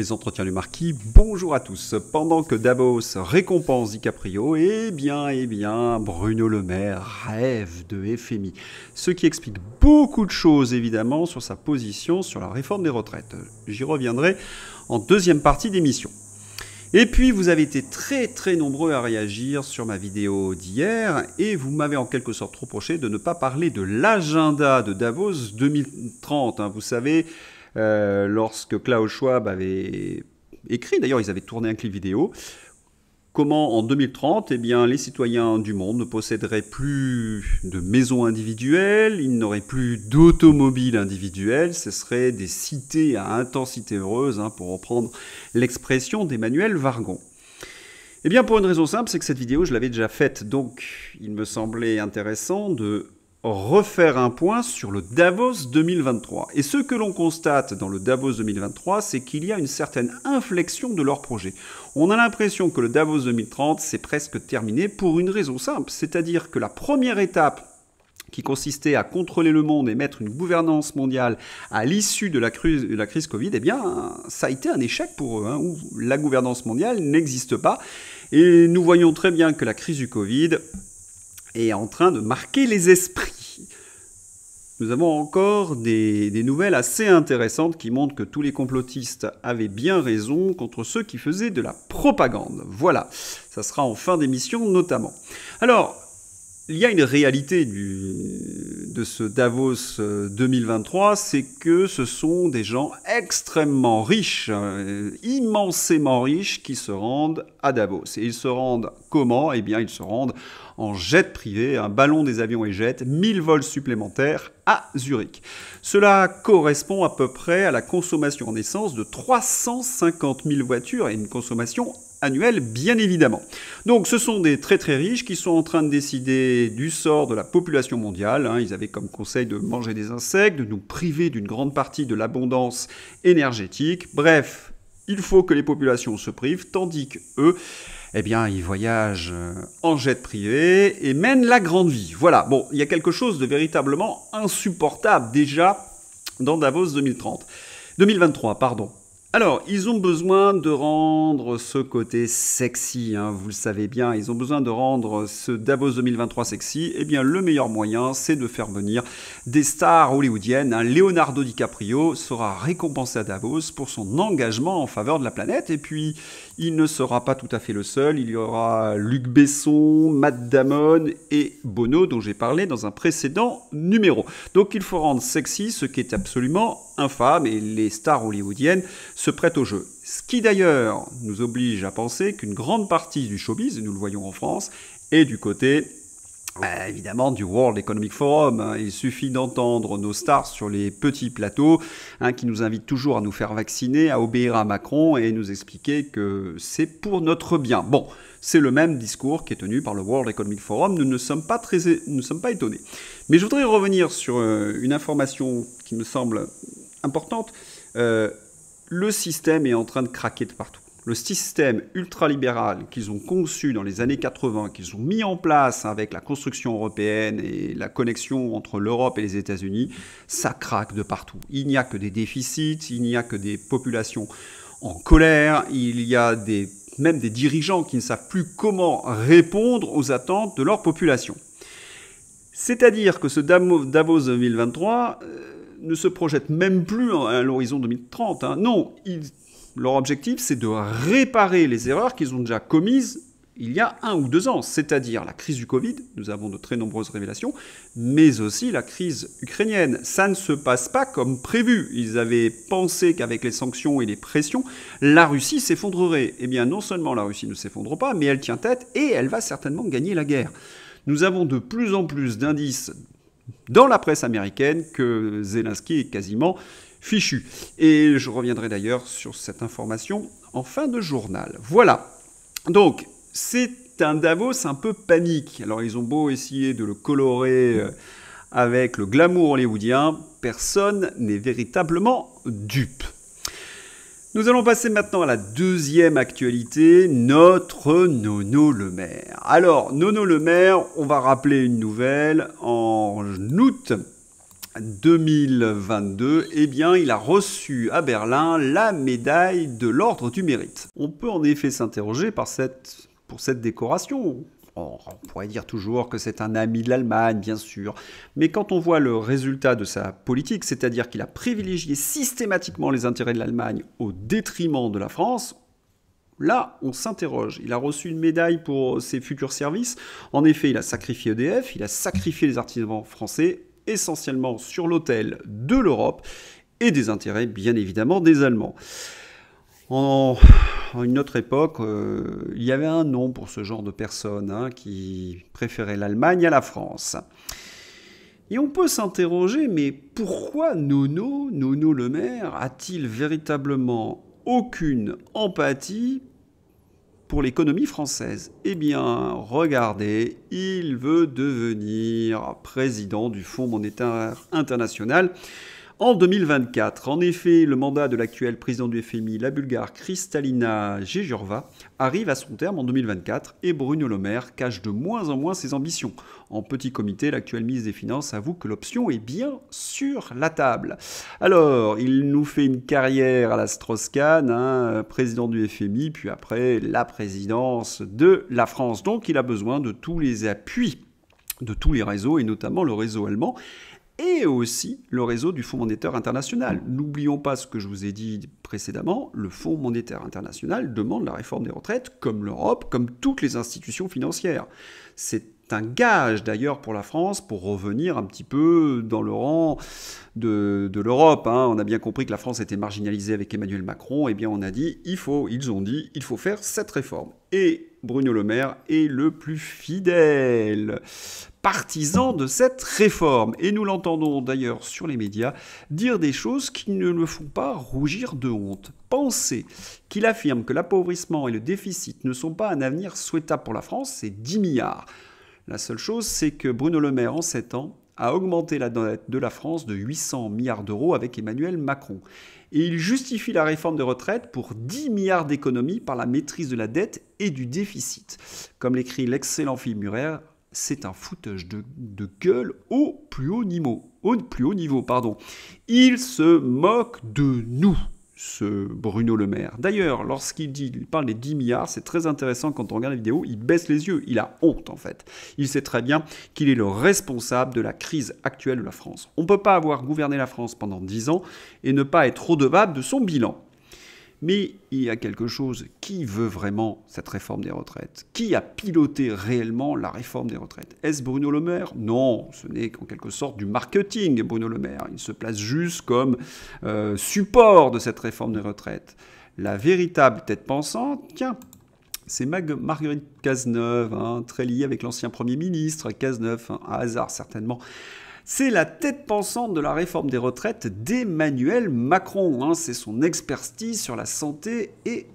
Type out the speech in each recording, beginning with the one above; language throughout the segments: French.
Les entretiens du marquis, bonjour à tous. Pendant que Davos récompense DiCaprio, eh bien, eh bien, Bruno Le Maire rêve de FMI. Ce qui explique beaucoup de choses, évidemment, sur sa position sur la réforme des retraites. J'y reviendrai en deuxième partie d'émission. Et puis vous avez été très très nombreux à réagir sur ma vidéo d'hier et vous m'avez en quelque sorte reproché de ne pas parler de l'agenda de Davos 2030. Hein. Vous savez, euh, lorsque Klaus Schwab avait écrit, d'ailleurs ils avaient tourné un clip vidéo, comment en 2030, eh bien, les citoyens du monde ne posséderaient plus de maisons individuelles, ils n'auraient plus d'automobiles individuelles, ce seraient des cités à intensité heureuse, hein, pour reprendre l'expression d'Emmanuel Vargon. Eh bien, pour une raison simple, c'est que cette vidéo, je l'avais déjà faite, donc il me semblait intéressant de refaire un point sur le Davos 2023. Et ce que l'on constate dans le Davos 2023, c'est qu'il y a une certaine inflexion de leur projet. On a l'impression que le Davos 2030, c'est presque terminé pour une raison simple, c'est-à-dire que la première étape qui consistait à contrôler le monde et mettre une gouvernance mondiale à l'issue de, la crise, Covid, eh bien, ça a été un échec pour eux, hein, où la gouvernance mondiale n'existe pas. Et nous voyons très bien que la crise du Covid est en train de marquer les esprits. Nous avons encore des, nouvelles assez intéressantes qui montrent que tous les complotistes avaient bien raison contre ceux qui faisaient de la propagande. Voilà, ça sera en fin d'émission notamment. Alors, il y a une réalité de ce Davos 2023, euh, c'est que ce sont des gens extrêmement riches, euh, immensément riches, qui se rendent à Davos. Et ils se rendent comment Eh bien, ils se rendent en jet privé, un ballon des avions et jet, 1000 vols supplémentaires à Zurich. Cela correspond à peu près à la consommation en essence de 350 000 voitures et une consommation annuelle, bien évidemment. Donc ce sont des très très riches qui sont en train de décider du sort de la population mondiale. Hein. Ils avaient comme conseil de manger des insectes, de nous priver d'une grande partie de l'abondance énergétique. Bref, il faut que les populations se privent, tandis qu'eux... eux, eh bien, ils voyagent euh, en jet privé et mènent la grande vie. Voilà, bon, il y a quelque chose de véritablement insupportable déjà dans Davos 2030. 2023, pardon. Alors, ils ont besoin de rendre ce côté sexy, hein, vous le savez bien, ils ont besoin de rendre ce Davos 2023 sexy. Eh bien, le meilleur moyen, c'est de faire venir des stars hollywoodiennes. Hein. Leonardo DiCaprio sera récompensé à Davos pour son engagement en faveur de la planète. Et puis, il ne sera pas tout à fait le seul. Il y aura Luc Besson, Matt Damon et Bono, dont j'ai parlé dans un précédent numéro. Donc il faut rendre sexy ce qui est absolument infâme et les stars hollywoodiennes se prêtent au jeu. Ce qui d'ailleurs nous oblige à penser qu'une grande partie du showbiz, nous le voyons en France, est du côté euh, évidemment du World Economic Forum. Hein. Il suffit d'entendre nos stars sur les petits plateaux hein, qui nous invitent toujours à nous faire vacciner, à obéir à Macron et nous expliquer que c'est pour notre bien. Bon, c'est le même discours qui est tenu par le World Economic Forum. Nous ne sommes pas, très, sommes pas étonnés. Mais je voudrais revenir sur euh, une information qui me semble importante. Euh, le système est en train de craquer de partout le système ultralibéral qu'ils ont conçu dans les années 80, qu'ils ont mis en place avec la construction européenne et la connexion entre l'Europe et les États-Unis, ça craque de partout. Il n'y a que des déficits, il n'y a que des populations en colère, il y a des, même des dirigeants qui ne savent plus comment répondre aux attentes de leur population. C'est-à-dire que ce Davos 2023 euh, ne se projette même plus à l'horizon 2030. Hein. Non, il leur objectif, c'est de réparer les erreurs qu'ils ont déjà commises il y a un ou deux ans, c'est-à-dire la crise du Covid, nous avons de très nombreuses révélations, mais aussi la crise ukrainienne. Ça ne se passe pas comme prévu. Ils avaient pensé qu'avec les sanctions et les pressions, la Russie s'effondrerait. Eh bien, non seulement la Russie ne s'effondre pas, mais elle tient tête et elle va certainement gagner la guerre. Nous avons de plus en plus d'indices dans la presse américaine que Zelensky est quasiment fichu. Et je reviendrai d'ailleurs sur cette information en fin de journal. Voilà. Donc, c'est un Davos un peu panique. Alors, ils ont beau essayer de le colorer euh, avec le glamour hollywoodien, personne n'est véritablement dupe. Nous allons passer maintenant à la deuxième actualité, notre Nono Le Maire. Alors, Nono Le Maire, on va rappeler une nouvelle. En août, 2022, eh bien, il a reçu à Berlin la médaille de l'ordre du mérite. On peut en effet s'interroger pour cette décoration. on pourrait dire toujours que c'est un ami de l'Allemagne, bien sûr, mais quand on voit le résultat de sa politique, c'est-à-dire qu'il a privilégié systématiquement les intérêts de l'Allemagne au détriment de la France, Là, on s'interroge. Il a reçu une médaille pour ses futurs services. En effet, il a sacrifié EDF, il a sacrifié les artisans français essentiellement sur l'autel de l'Europe et des intérêts bien évidemment des Allemands. En, une autre époque, euh, il y avait un nom pour ce genre de personnes hein, qui préféraient l'Allemagne à la France. Et on peut s'interroger, mais pourquoi Nono, Nono le maire, a-t-il véritablement aucune empathie pour l'économie française Eh bien, regardez, il veut devenir président du Fonds monétaire international en 2024. En effet, le mandat de l'actuel président du FMI, la Bulgare Kristalina Georgieva, arrive à son terme en 2024 et Bruno Le Maire cache de moins en moins ses ambitions. En petit comité, l'actuelle ministre des Finances avoue que l'option est bien sur la table. Alors, il nous fait une carrière à la strauss hein, président du FMI, puis après la présidence de la France. Donc, il a besoin de tous les appuis de tous les réseaux, et notamment le réseau allemand et aussi le réseau du Fonds monétaire international. N'oublions pas ce que je vous ai dit précédemment, le Fonds monétaire international demande la réforme des retraites comme l'Europe, comme toutes les institutions financières. C'est un gage d'ailleurs pour la France pour revenir un petit peu dans le rang de, l'Europe. Hein. On a bien compris que la France était marginalisée avec Emmanuel Macron, et eh bien on a dit, il faut, ils ont dit, il faut faire cette réforme. Et Bruno Le Maire est le plus fidèle partisans de cette réforme. Et nous l'entendons d'ailleurs sur les médias dire des choses qui ne le font pas rougir de honte. Penser qu'il affirme que l'appauvrissement et le déficit ne sont pas un avenir souhaitable pour la France, c'est 10 milliards. La seule chose, c'est que Bruno Le Maire, en 7 ans, a augmenté la dette de la France de 800 milliards d'euros avec Emmanuel Macron. Et il justifie la réforme des retraites pour 10 milliards d'économies par la maîtrise de la dette et du déficit. Comme l'écrit l'excellent film Murer, c'est un foutage de, gueule au plus haut niveau. Au plus haut niveau, pardon. Il se moque de nous, ce Bruno Le Maire. D'ailleurs, lorsqu'il dit, parle des 10 milliards, c'est très intéressant quand on regarde la vidéo, il baisse les yeux, il a honte en fait. Il sait très bien qu'il est le responsable de la crise actuelle de la France. On ne peut pas avoir gouverné la France pendant 10 ans et ne pas être redevable de son bilan. Mais il y a quelque chose, qui veut vraiment cette réforme des retraites Qui a piloté réellement la réforme des retraites Est-ce Bruno Le Maire Non, ce n'est qu'en quelque sorte du marketing, Bruno Le Maire. Il se place juste comme euh, support de cette réforme des retraites. La véritable tête pensante, tiens, c'est Marguerite Cazeneuve, hein, très liée avec l'ancien Premier ministre Cazeneuve, hein, à un hasard certainement. C'est la tête pensante de la réforme des retraites d'Emmanuel Macron. Hein. C'est son expertise sur la santé et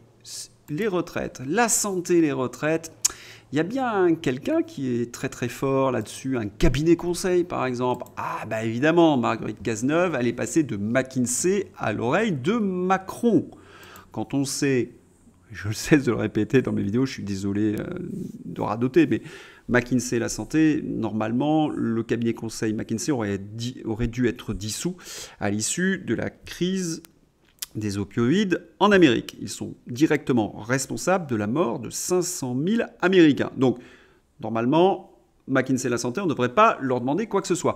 les retraites. La santé les retraites. Il y a bien quelqu'un qui est très très fort là-dessus, un cabinet conseil par exemple. Ah bah évidemment, Marguerite Cazeneuve, elle est passée de McKinsey à l'oreille de Macron. Quand on sait je cesse de le répéter dans mes vidéos, je suis désolé euh, de radoter, mais McKinsey La Santé, normalement, le cabinet conseil McKinsey aurait, dû être dissous à l'issue de la crise des opioïdes en Amérique. Ils sont directement responsables de la mort de 500 000 Américains. Donc, normalement, McKinsey La Santé, on ne devrait pas leur demander quoi que ce soit.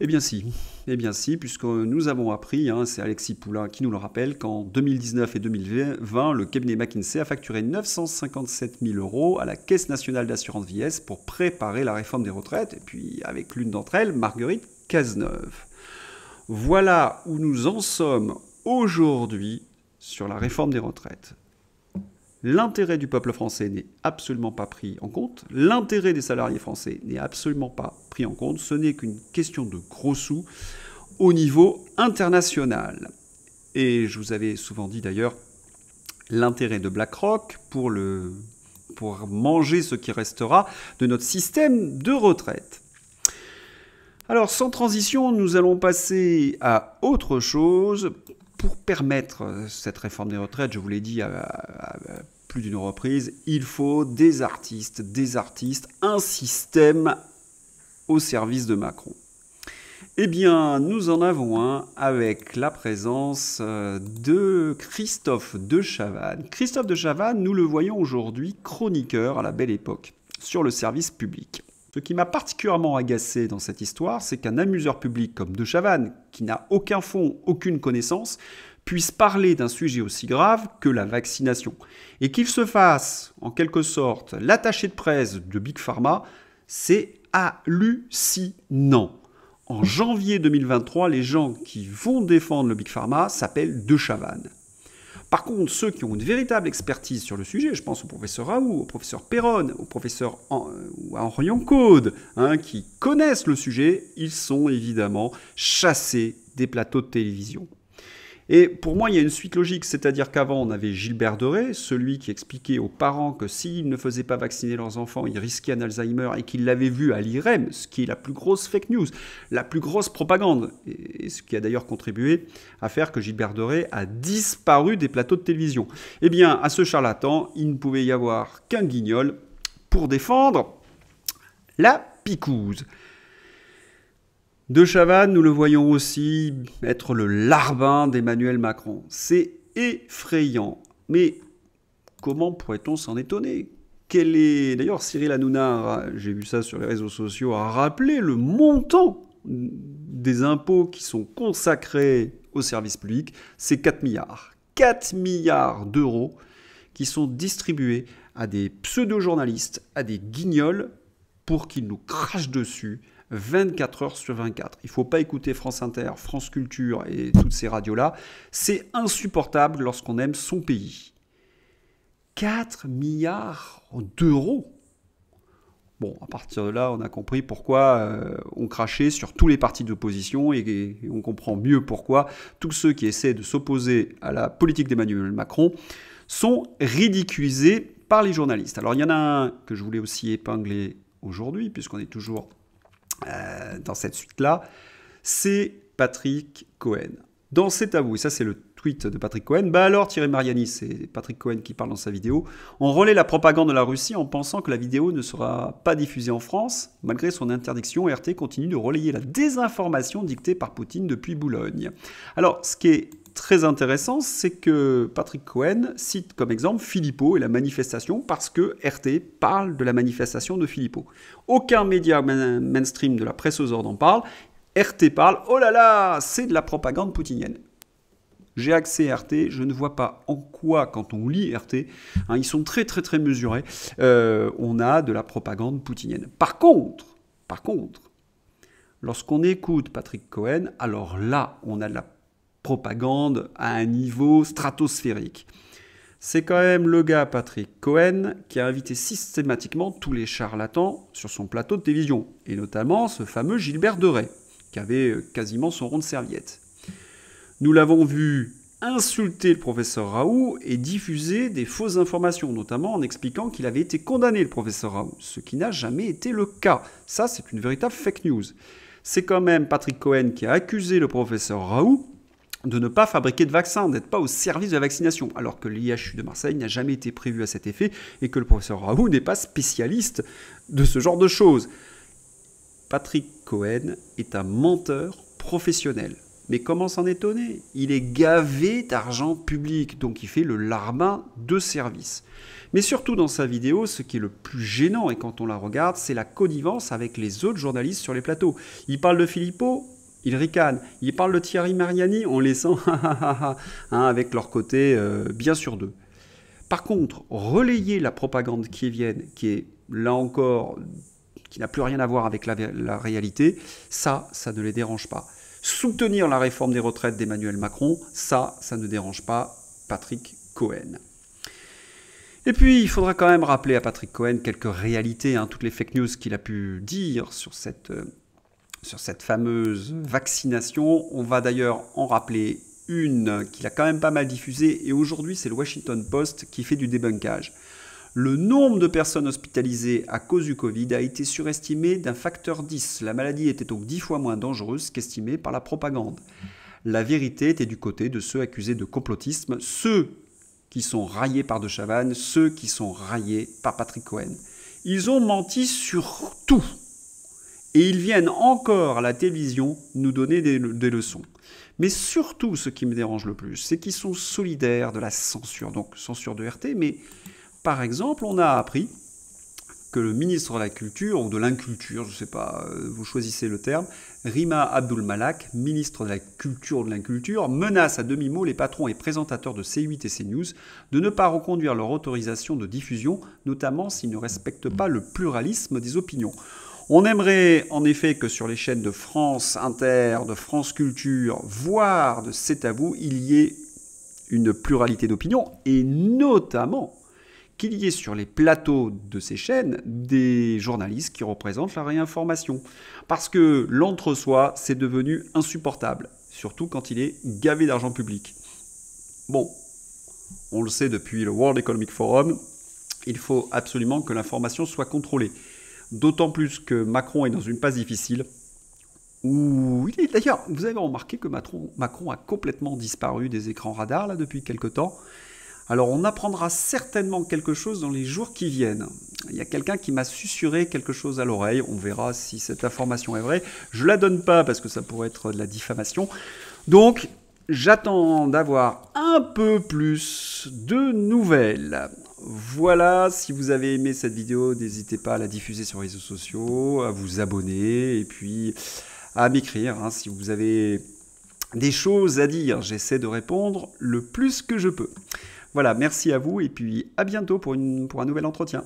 Eh bien si, eh bien si, puisque nous avons appris, hein, c'est Alexis Poulain qui nous le rappelle, qu'en 2019 et 2020, le cabinet McKinsey a facturé 957 000 euros à la Caisse nationale d'assurance vieillesse pour préparer la réforme des retraites, et puis avec l'une d'entre elles, Marguerite Cazeneuve. Voilà où nous en sommes aujourd'hui sur la réforme des retraites. L'intérêt du peuple français n'est absolument pas pris en compte. L'intérêt des salariés français n'est absolument pas pris en compte. Ce n'est qu'une question de gros sous au niveau international. Et je vous avais souvent dit d'ailleurs l'intérêt de BlackRock pour, le, pour manger ce qui restera de notre système de retraite. Alors sans transition, nous allons passer à autre chose pour permettre cette réforme des retraites, je vous l'ai dit plus d'une reprise, il faut des artistes, des artistes, un système au service de Macron. Eh bien, nous en avons un avec la présence euh, de Christophe de Chavannes. Christophe de Chavannes, nous le voyons aujourd'hui chroniqueur à la belle époque sur le service public. Ce qui m'a particulièrement agacé dans cette histoire, c'est qu'un amuseur public comme de Chavannes, qui n'a aucun fond, aucune connaissance, puisse parler d'un sujet aussi grave que la vaccination, et qu'il se fasse, en quelque sorte, l'attaché de presse de Big Pharma, c'est hallucinant. En janvier 2023, les gens qui vont défendre le Big Pharma s'appellent De Chavannes. Par contre, ceux qui ont une véritable expertise sur le sujet, je pense au professeur Raoult, au professeur Perron, au professeur ou Henri Code, hein, qui connaissent le sujet, ils sont évidemment chassés des plateaux de télévision. Et pour moi, il y a une suite logique, c'est-à-dire qu'avant, on avait Gilbert Doré, celui qui expliquait aux parents que s'ils ne faisaient pas vacciner leurs enfants, ils risquaient un Alzheimer et qu'il l'avait vu à l'IREM, ce qui est la plus grosse fake news, la plus grosse propagande, et ce qui a d'ailleurs contribué à faire que Gilbert Doré a disparu des plateaux de télévision. Eh bien, à ce charlatan, il ne pouvait y avoir qu'un guignol pour défendre la picouse. De Chavannes, nous le voyons aussi être le larbin d'Emmanuel Macron. C'est effrayant. Mais comment pourrait-on s'en étonner Quel est D'ailleurs, Cyril Hanouna, j'ai vu ça sur les réseaux sociaux, a rappelé le montant des impôts qui sont consacrés au service public. C'est 4 milliards. 4 milliards d'euros qui sont distribués à des pseudo-journalistes, à des guignols, pour qu'ils nous crachent dessus 24 heures sur 24. Il ne faut pas écouter France Inter, France Culture et toutes ces radios-là. C'est insupportable lorsqu'on aime son pays. 4 milliards d'euros. Bon, à partir de là, on a compris pourquoi euh, on crachait sur tous les partis d'opposition et, on comprend mieux pourquoi tous ceux qui essaient de s'opposer à la politique d'Emmanuel Macron sont ridiculisés par les journalistes. Alors il y en a un que je voulais aussi épingler aujourd'hui, puisqu'on est toujours euh, dans cette suite-là, c'est Patrick Cohen. Dans cet tabous. ça c'est le de Patrick Cohen. Bah alors, Thierry Mariani, c'est Patrick Cohen qui parle dans sa vidéo. On relaie la propagande de la Russie en pensant que la vidéo ne sera pas diffusée en France. Malgré son interdiction, RT continue de relayer la désinformation dictée par Poutine depuis Boulogne. Alors, ce qui est très intéressant, c'est que Patrick Cohen cite comme exemple Philippot et la manifestation parce que RT parle de la manifestation de Philippot. Aucun média mainstream de la presse aux ordres n'en parle. RT parle, oh là là, c'est de la propagande poutinienne. J'ai accès à RT, je ne vois pas en quoi, quand on lit RT, hein, ils sont très très très mesurés, euh, on a de la propagande poutinienne. Par contre, par contre, lorsqu'on écoute Patrick Cohen, alors là, on a de la propagande à un niveau stratosphérique. C'est quand même le gars Patrick Cohen qui a invité systématiquement tous les charlatans sur son plateau de télévision, et notamment ce fameux Gilbert Deray, qui avait euh, quasiment son rond de serviette. Nous l'avons vu insulter le professeur Raoult et diffuser des fausses informations, notamment en expliquant qu'il avait été condamné le professeur Raoult, ce qui n'a jamais été le cas. Ça, c'est une véritable fake news. C'est quand même Patrick Cohen qui a accusé le professeur Raoult de ne pas fabriquer de vaccin, d'être pas au service de la vaccination, alors que l'IHU de Marseille n'a jamais été prévu à cet effet et que le professeur Raoult n'est pas spécialiste de ce genre de choses. Patrick Cohen est un menteur professionnel. Mais comment s'en étonner Il est gavé d'argent public, donc il fait le larbin de service. Mais surtout dans sa vidéo, ce qui est le plus gênant, et quand on la regarde, c'est la connivence avec les autres journalistes sur les plateaux. Il parle de Filippo, il ricane. Il parle de Thierry Mariani en les hein, avec leur côté euh, bien sûr d'eux. Par contre, relayer la propagande qui vienne, qui est là encore, qui n'a plus rien à voir avec la réalité, ça, ça ne les dérange pas. Soutenir la réforme des retraites d'Emmanuel Macron, ça, ça ne dérange pas Patrick Cohen. Et puis, il faudra quand même rappeler à Patrick Cohen quelques réalités, hein, toutes les fake news qu'il a pu dire sur cette, euh, sur cette fameuse vaccination. On va d'ailleurs en rappeler une qu'il a quand même pas mal diffusée, et aujourd'hui c'est le Washington Post qui fait du débunkage. Le nombre de personnes hospitalisées à cause du Covid a été surestimé d'un facteur 10. La maladie était donc 10 fois moins dangereuse qu'estimée par la propagande. La vérité était du côté de ceux accusés de complotisme, ceux qui sont raillés par De Chavannes, ceux qui sont raillés par Patrick Cohen. Ils ont menti sur tout. Et ils viennent encore à la télévision nous donner des, des leçons. Mais surtout, ce qui me dérange le plus, c'est qu'ils sont solidaires de la censure. Donc, censure de RT, mais par exemple, on a appris que le ministre de la Culture, ou de l'inculture, je ne sais pas, euh, vous choisissez le terme, Rima Abdul Malak, ministre de la Culture ou de l'inculture, menace à demi-mot les patrons et présentateurs de C8 et CNews de ne pas reconduire leur autorisation de diffusion, notamment s'ils ne respectent pas le pluralisme des opinions. On aimerait en effet que sur les chaînes de France Inter, de France Culture, voire de C'est à vous, il y ait une pluralité d'opinions, et notamment qu'il y ait sur les plateaux de ces chaînes des journalistes qui représentent la réinformation. Parce que l'entre-soi, c'est devenu insupportable, surtout quand il est gavé d'argent public. Bon, on le sait depuis le World Economic Forum, il faut absolument que l'information soit contrôlée. D'autant plus que Macron est dans une passe difficile. Où d'ailleurs, vous avez remarqué que Macron, a complètement disparu des écrans radars là depuis quelque temps. Alors on apprendra certainement quelque chose dans les jours qui viennent. Il y a quelqu'un qui m'a susurré quelque chose à l'oreille, on verra si cette information est vraie. Je la donne pas parce que ça pourrait être de la diffamation. Donc j'attends d'avoir un peu plus de nouvelles. Voilà, si vous avez aimé cette vidéo, n'hésitez pas à la diffuser sur les réseaux sociaux, à vous abonner et puis à m'écrire hein, si vous avez des choses à dire. J'essaie de répondre le plus que je peux. Voilà, merci à vous et puis à bientôt pour, une, pour un nouvel entretien.